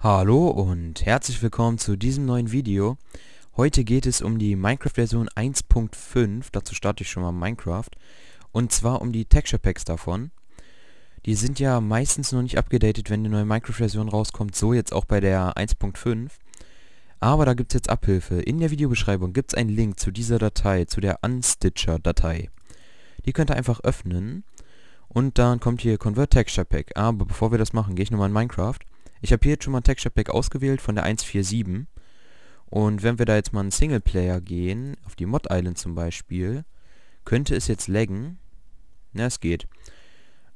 Hallo und herzlich willkommen zu diesem neuen Video. Heute geht es um die Minecraft-Version 1.5, dazu starte ich schon mal Minecraft, und zwar um die Texture Packs davon. Die sind ja meistens noch nicht abgedatet, wenn eine neue Minecraft-Version rauskommt, so jetzt auch bei der 1.5. Aber da gibt es jetzt Abhilfe. In der Videobeschreibung gibt es einen Link zu dieser Datei, zu der Unstitcher-Datei. Die könnt ihr einfach öffnen und dann kommt hier Convert Texture Pack. Aber bevor wir das machen, gehe ich nochmal in Minecraft ich habe hier jetzt schon mal ein Texture Pack ausgewählt von der 147. Und wenn wir da jetzt mal einen Singleplayer gehen, auf die Mod Island zum Beispiel, könnte es jetzt laggen. Na, es geht.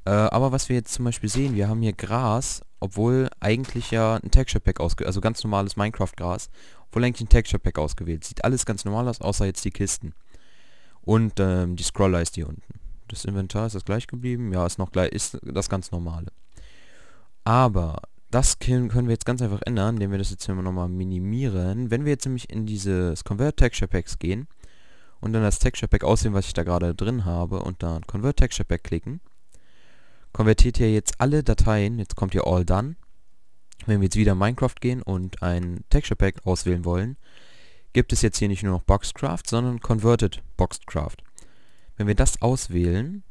Äh, aber was wir jetzt zum Beispiel sehen, wir haben hier Gras, obwohl eigentlich ja ein Texture Pack ausgewählt, also ganz normales Minecraft-Gras, obwohl eigentlich ein Texture Pack ausgewählt. Sieht alles ganz normal aus, außer jetzt die Kisten. Und ähm, die Scroller ist hier unten. Das Inventar ist das gleich geblieben. Ja, ist noch gleich, ist das ganz normale. Aber das können wir jetzt ganz einfach ändern, indem wir das jetzt immer nochmal minimieren. Wenn wir jetzt nämlich in dieses Convert Texture Packs gehen und dann das Texture Pack auswählen, was ich da gerade drin habe und dann Convert Texture Pack klicken, konvertiert ihr jetzt alle Dateien, jetzt kommt ihr All Done. Wenn wir jetzt wieder Minecraft gehen und ein Texture Pack auswählen wollen, gibt es jetzt hier nicht nur noch Boxcraft, sondern Converted Boxcraft. Wenn wir das auswählen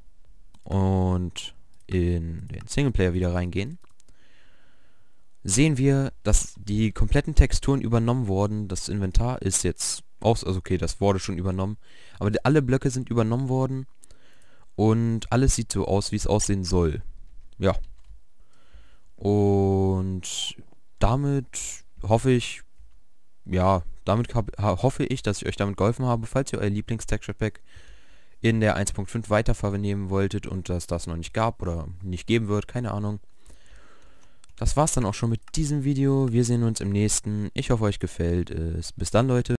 und in den Singleplayer wieder reingehen, sehen wir, dass die kompletten Texturen übernommen wurden. Das Inventar ist jetzt aus, also okay, das wurde schon übernommen. Aber alle Blöcke sind übernommen worden. Und alles sieht so aus, wie es aussehen soll. Ja. Und damit hoffe ich, ja, damit hoffe ich, dass ich euch damit geholfen habe, falls ihr euer Lieblings-Texture-Pack in der 1.5 weiter wolltet und dass das noch nicht gab oder nicht geben wird, keine Ahnung. Das war's dann auch schon mit diesem Video. Wir sehen uns im nächsten. Ich hoffe, euch gefällt es. Bis dann, Leute.